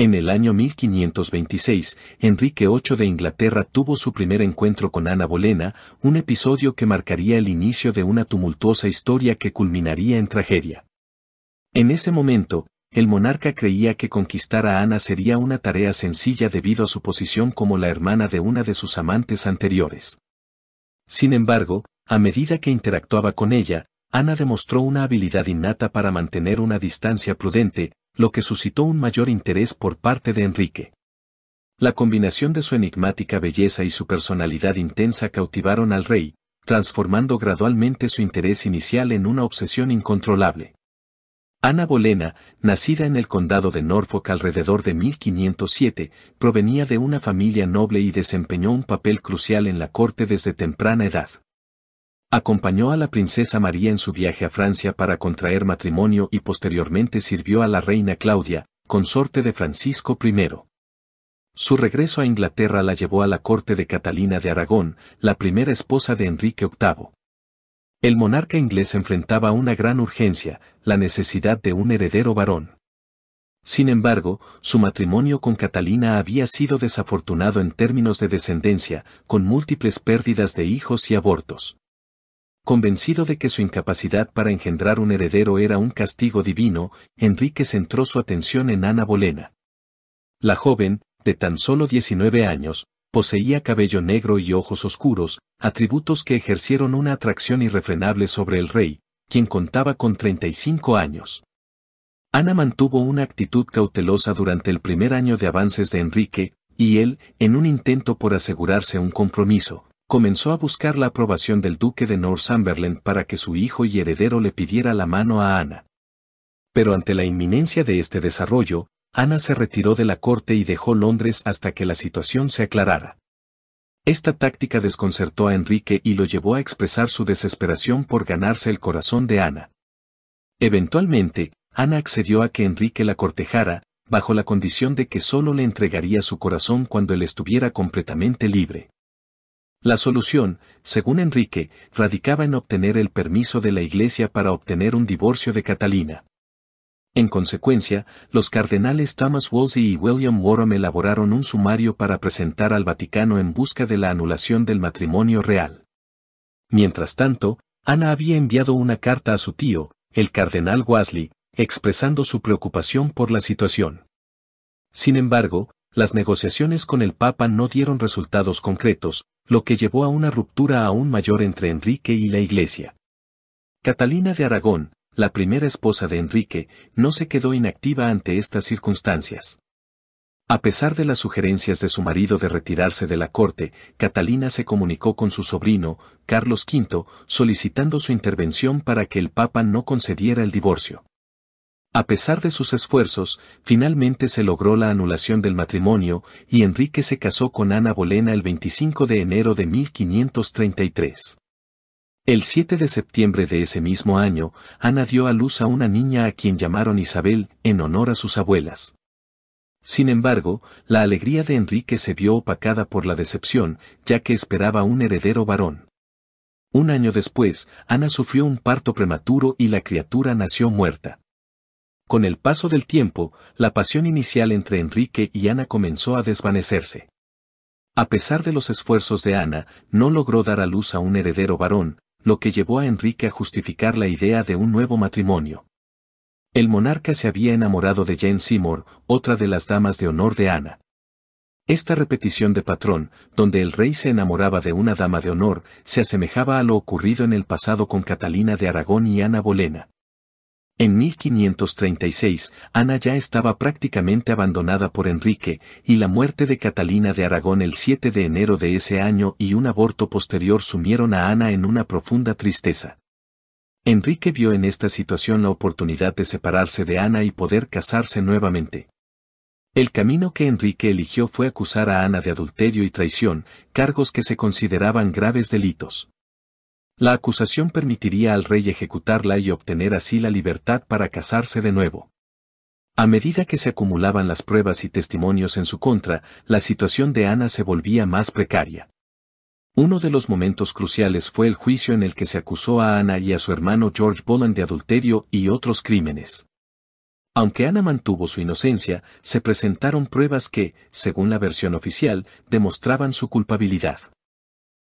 En el año 1526, Enrique VIII de Inglaterra tuvo su primer encuentro con Ana Bolena, un episodio que marcaría el inicio de una tumultuosa historia que culminaría en tragedia. En ese momento, el monarca creía que conquistar a Ana sería una tarea sencilla debido a su posición como la hermana de una de sus amantes anteriores. Sin embargo, a medida que interactuaba con ella, Ana demostró una habilidad innata para mantener una distancia prudente, lo que suscitó un mayor interés por parte de Enrique. La combinación de su enigmática belleza y su personalidad intensa cautivaron al rey, transformando gradualmente su interés inicial en una obsesión incontrolable. Ana Bolena, nacida en el condado de Norfolk alrededor de 1507, provenía de una familia noble y desempeñó un papel crucial en la corte desde temprana edad. Acompañó a la princesa María en su viaje a Francia para contraer matrimonio y posteriormente sirvió a la reina Claudia, consorte de Francisco I. Su regreso a Inglaterra la llevó a la corte de Catalina de Aragón, la primera esposa de Enrique VIII. El monarca inglés enfrentaba una gran urgencia, la necesidad de un heredero varón. Sin embargo, su matrimonio con Catalina había sido desafortunado en términos de descendencia, con múltiples pérdidas de hijos y abortos. Convencido de que su incapacidad para engendrar un heredero era un castigo divino, Enrique centró su atención en Ana Bolena. La joven, de tan solo 19 años, poseía cabello negro y ojos oscuros, atributos que ejercieron una atracción irrefrenable sobre el rey, quien contaba con 35 años. Ana mantuvo una actitud cautelosa durante el primer año de avances de Enrique, y él, en un intento por asegurarse un compromiso, comenzó a buscar la aprobación del duque de Northumberland para que su hijo y heredero le pidiera la mano a Ana. Pero ante la inminencia de este desarrollo, Ana se retiró de la corte y dejó Londres hasta que la situación se aclarara. Esta táctica desconcertó a Enrique y lo llevó a expresar su desesperación por ganarse el corazón de Ana. Eventualmente, Ana accedió a que Enrique la cortejara, bajo la condición de que solo le entregaría su corazón cuando él estuviera completamente libre. La solución, según Enrique, radicaba en obtener el permiso de la Iglesia para obtener un divorcio de Catalina. En consecuencia, los cardenales Thomas Wolsey y William Warham elaboraron un sumario para presentar al Vaticano en busca de la anulación del matrimonio real. Mientras tanto, Ana había enviado una carta a su tío, el cardenal Wasley, expresando su preocupación por la situación. Sin embargo, las negociaciones con el Papa no dieron resultados concretos, lo que llevó a una ruptura aún mayor entre Enrique y la Iglesia. Catalina de Aragón, la primera esposa de Enrique, no se quedó inactiva ante estas circunstancias. A pesar de las sugerencias de su marido de retirarse de la corte, Catalina se comunicó con su sobrino, Carlos V, solicitando su intervención para que el Papa no concediera el divorcio. A pesar de sus esfuerzos, finalmente se logró la anulación del matrimonio y Enrique se casó con Ana Bolena el 25 de enero de 1533. El 7 de septiembre de ese mismo año, Ana dio a luz a una niña a quien llamaron Isabel en honor a sus abuelas. Sin embargo, la alegría de Enrique se vio opacada por la decepción, ya que esperaba un heredero varón. Un año después, Ana sufrió un parto prematuro y la criatura nació muerta. Con el paso del tiempo, la pasión inicial entre Enrique y Ana comenzó a desvanecerse. A pesar de los esfuerzos de Ana, no logró dar a luz a un heredero varón, lo que llevó a Enrique a justificar la idea de un nuevo matrimonio. El monarca se había enamorado de Jane Seymour, otra de las damas de honor de Ana. Esta repetición de patrón, donde el rey se enamoraba de una dama de honor, se asemejaba a lo ocurrido en el pasado con Catalina de Aragón y Ana Bolena. En 1536, Ana ya estaba prácticamente abandonada por Enrique, y la muerte de Catalina de Aragón el 7 de enero de ese año y un aborto posterior sumieron a Ana en una profunda tristeza. Enrique vio en esta situación la oportunidad de separarse de Ana y poder casarse nuevamente. El camino que Enrique eligió fue acusar a Ana de adulterio y traición, cargos que se consideraban graves delitos. La acusación permitiría al rey ejecutarla y obtener así la libertad para casarse de nuevo. A medida que se acumulaban las pruebas y testimonios en su contra, la situación de Ana se volvía más precaria. Uno de los momentos cruciales fue el juicio en el que se acusó a Ana y a su hermano George Boland de adulterio y otros crímenes. Aunque Ana mantuvo su inocencia, se presentaron pruebas que, según la versión oficial, demostraban su culpabilidad.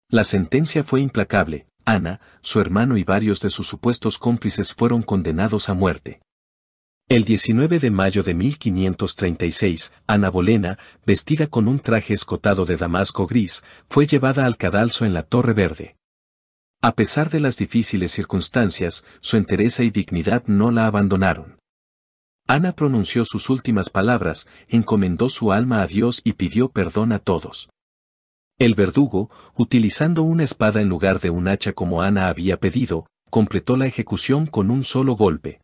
La sentencia fue implacable, Ana, su hermano y varios de sus supuestos cómplices fueron condenados a muerte. El 19 de mayo de 1536, Ana Bolena, vestida con un traje escotado de damasco gris, fue llevada al cadalso en la Torre Verde. A pesar de las difíciles circunstancias, su entereza y dignidad no la abandonaron. Ana pronunció sus últimas palabras, encomendó su alma a Dios y pidió perdón a todos. El verdugo, utilizando una espada en lugar de un hacha como Ana había pedido, completó la ejecución con un solo golpe.